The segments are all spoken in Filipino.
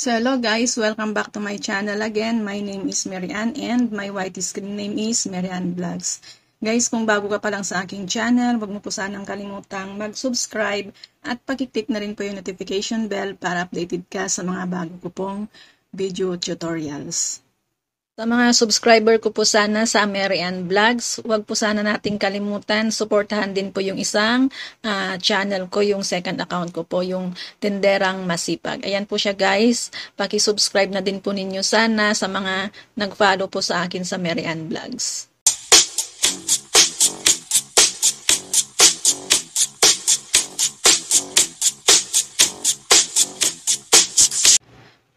So hello guys, welcome back to my channel again. My name is Marianne and my white screen name is Marianne Vlogs. Guys, kung bago ka pa lang sa aking channel, huwag mo po sanang kalimutang mag-subscribe at pakiclick na rin po yung notification bell para updated ka sa mga bago ko pong video tutorials. Sa mga subscriber ko po sana sa Amerian Vlogs, huwag po sana nating kalimutan, suportahan din po yung isang uh, channel ko, yung second account ko po, yung Tenderang Masipag. Ayan po siya guys, paki-subscribe na din po ninyo sana sa mga nag-follow po sa akin sa Amerian Vlogs.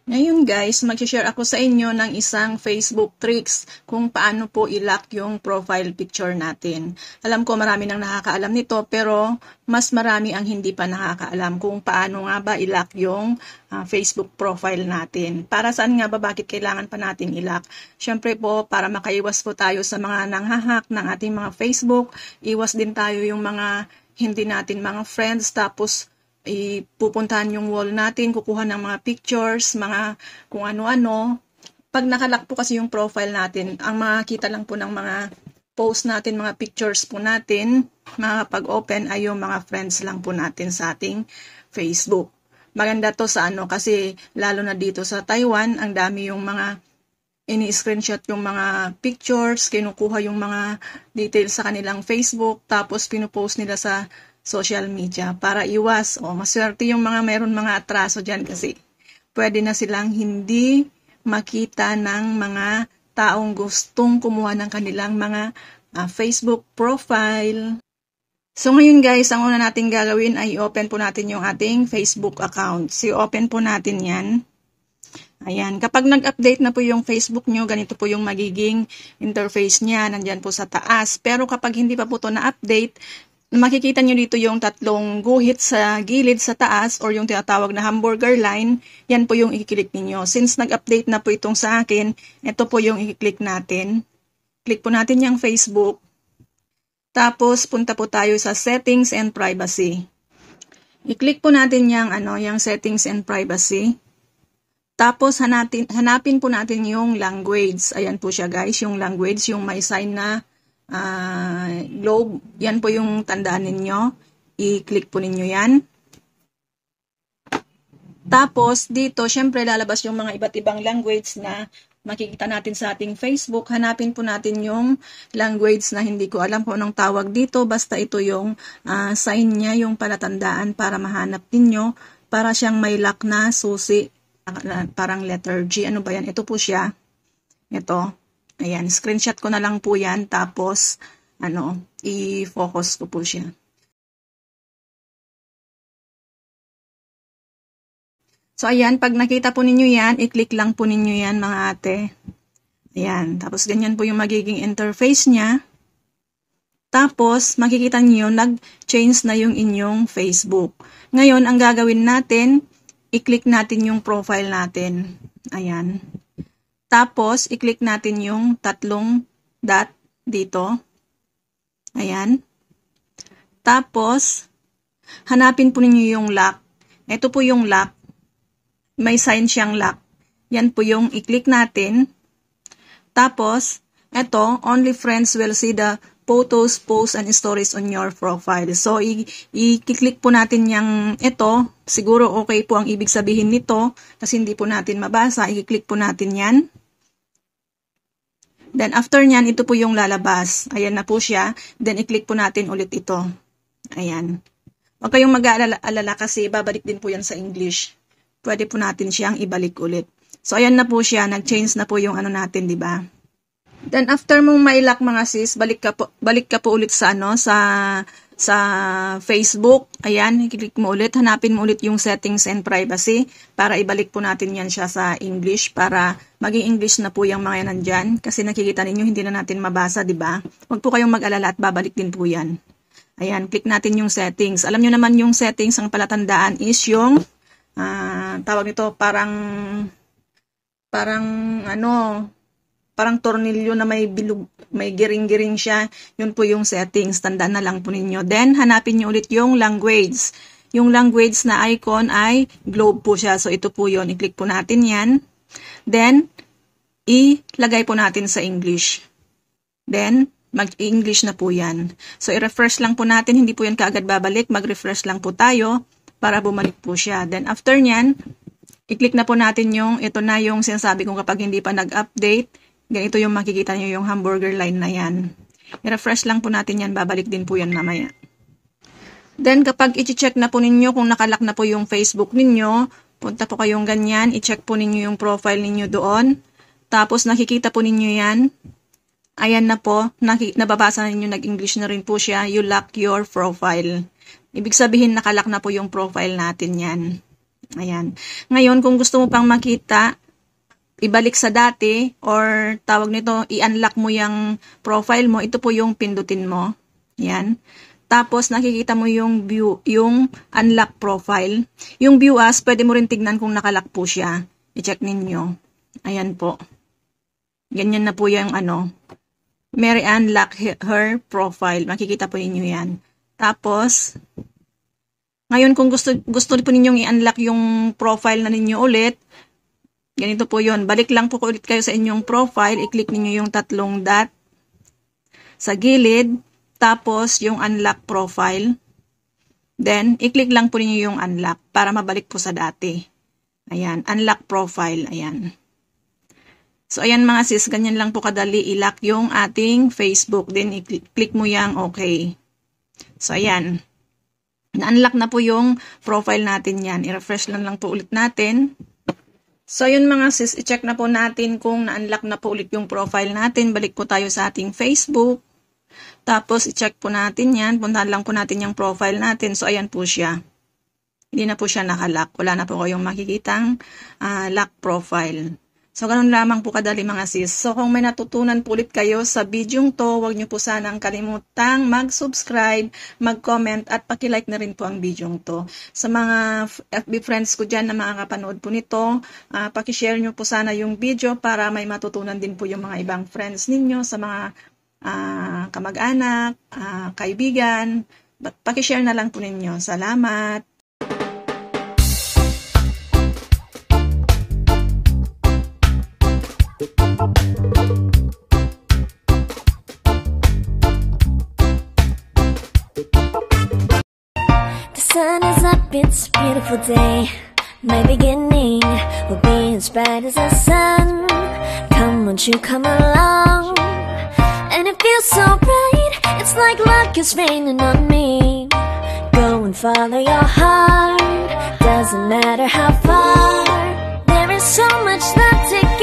Ngayon guys, mag-share ako sa inyo ng isang Facebook tricks kung paano po ilock yung profile picture natin. Alam ko marami nang nakakaalam nito pero mas marami ang hindi pa nakakaalam kung paano nga ba ilock yung uh, Facebook profile natin. Para saan nga ba bakit kailangan pa natin ilock? Siyempre po para makaiwas po tayo sa mga nanghahack ng ating mga Facebook, iwas din tayo yung mga hindi natin mga friends tapos ipupuntahan yung wall natin, kukuha ng mga pictures, mga kung ano-ano. Pag nakalak po kasi yung profile natin, ang makakita lang po ng mga post natin, mga pictures po natin, mga pag-open ay yung mga friends lang po natin sa ating Facebook. Maganda to sa ano kasi lalo na dito sa Taiwan, ang dami yung mga ini-screenshot yung mga pictures, kinukuha yung mga details sa kanilang Facebook, tapos pinupost nila sa social media para iwas o maswerte yung mga meron mga atraso dyan kasi pwede na silang hindi makita ng mga taong gustong kumuha ng kanilang mga uh, Facebook profile. So ngayon guys, ang una natin gagawin ay open po natin yung ating Facebook account. Si open po natin yan. Ayan, kapag nag-update na po yung Facebook nyo, ganito po yung magiging interface niya, nandyan po sa taas. Pero kapag hindi pa po to na-update, Makikita nyo dito yung tatlong guhit sa gilid sa taas or yung tinatawag na hamburger line. Yan po yung i-click ninyo. Since nag-update na po itong sa akin, ito po yung i-click natin. Click po natin yung Facebook. Tapos punta po tayo sa settings and privacy. I-click po natin yung, ano, yung settings and privacy. Tapos hanatin, hanapin po natin yung language. Ayan po siya guys, yung language, yung may sign na uh, globe. Yan po yung tandaan ninyo. I-click po ninyo yan. Tapos, dito, syempre, lalabas yung mga iba't ibang language na makikita natin sa ating Facebook. Hanapin po natin yung language na hindi ko alam kung anong tawag dito. Basta ito yung uh, sign niya, yung palatandaan para mahanap ninyo. Para siyang may lock na susi, ah, parang letter G. Ano ba yan? Ito po siya. Ito. Ayan, screenshot ko na lang po yan. Tapos, ano, i-focus ko po siya. So, ayan, pag nakita po ninyo yan, i-click lang po ninyo yan, mga ate. Ayan, tapos ganyan po yung magiging interface niya. Tapos, makikita niyo nag-change na yung inyong Facebook. Ngayon, ang gagawin natin, i-click natin yung profile natin. Ayan. Tapos, i-click natin yung tatlong dot dito. Ayan. Tapos, hanapin po ninyo yung lock. Ito po yung lock. May sign siyang lock. Yan po yung i-click natin. Tapos, ito, only friends will see the photos, posts, and stories on your profile. So, i-click po natin yung ito. Siguro okay po ang ibig sabihin nito kasi hindi po natin mabasa. I-click po natin yan. Then after nyan, ito po yung lalabas. Ayan na po siya. Then i-click po natin ulit ito. Ayan. Huwag kayong mag-aalala kasi babalik din po yan sa English. Pwede po natin siyang ibalik ulit. So ayan na po siya, nag-change na po yung ano natin, 'di ba? Then after mong mailak mga sis, balik ka po balik ka po ulit sa ano sa sa Facebook. Ayan, i-click mo ulit. Hanapin mo ulit yung settings and privacy para ibalik po natin yan siya sa English para maging English na po yung mga yan nandyan. Kasi nakikita ninyo, hindi na natin mabasa, di ba? Huwag po kayong mag-alala at babalik din po yan. Ayan, click natin yung settings. Alam nyo naman yung settings, ang palatandaan is yung, uh, tawag nito, parang, parang ano, parang tornilyo na may bilog, may giring-giring siya. Yun po yung settings. Tandaan na lang po ninyo. Then, hanapin nyo ulit yung language. Yung language na icon ay globe po siya. So, ito po yun. I-click po natin yan. Then, ilagay po natin sa English. Then, mag-English na po yan. So, i-refresh lang po natin. Hindi po yan kaagad babalik. Mag-refresh lang po tayo para bumalik po siya. Then, after nyan, i-click na po natin yung, ito na yung sinasabi kong kapag hindi pa nag-update, Ganito yung makikita nyo yung hamburger line na yan. I-refresh lang po natin yan. Babalik din po yan mamaya. Then, kapag i-check na po ninyo kung nakalak na po yung Facebook ninyo, punta po kayong ganyan. I-check po ninyo yung profile ninyo doon. Tapos, nakikita po ninyo yan. Ayan na po, nababasa na ninyo, nag-English na rin po siya, you lock your profile. Ibig sabihin, nakalock na po yung profile natin yan. Ayan. Ngayon, kung gusto mo pang makita ibalik sa dati or tawag nito, i-unlock mo yung profile mo, ito po yung pindutin mo. Yan. Tapos nakikita mo yung view, yung unlock profile. Yung view as, ah, pwede mo rin tignan kung nakalock po siya. I-check ninyo. Ayan po. Ganyan na po yung ano. Mary Ann lock her profile. Makikita po ninyo yan. Tapos, ngayon kung gusto, gusto po ninyong i-unlock yung profile na ninyo ulit, Ganito po yon Balik lang po ulit kayo sa inyong profile. I-click niyo yung tatlong dot sa gilid. Tapos yung unlock profile. Then, i-click lang po niyo yung unlock para mabalik po sa dati. Ayan, unlock profile. Ayan. So, ayan mga sis, ganyan lang po kadali i-lock yung ating Facebook. Then, i-click mo yung okay. So, ayan. Na-unlock na po yung profile natin yan. I-refresh lang lang po ulit natin. So yun mga sis, i-check na po natin kung na-unlock na po ulit yung profile natin. Balik po tayo sa ating Facebook. Tapos i-check po natin yan. Puntahan lang po natin yung profile natin. So ayan po siya. Hindi na po siya nakalock. Wala na po kayong makikitang uh, lock profile. So, ganun lamang po kadali mga sis. So, kung may natutunan po ulit kayo sa video to, huwag nyo po sanang kalimutang mag-subscribe, mag-comment, at pakilike na rin po ang video to. Sa mga FB friends ko dyan na makakapanood po nito, uh, pakishare nyo po sana yung video para may matutunan din po yung mga ibang friends ninyo sa mga uh, kamag-anak, uh, kaibigan. Pakishare na lang po ninyo. Salamat! It's a beautiful day. My beginning will be as bright as the sun. Come, won't you come along? And it feels so bright. It's like luck is raining on me. Go and follow your heart. Doesn't matter how far. There is so much love to give.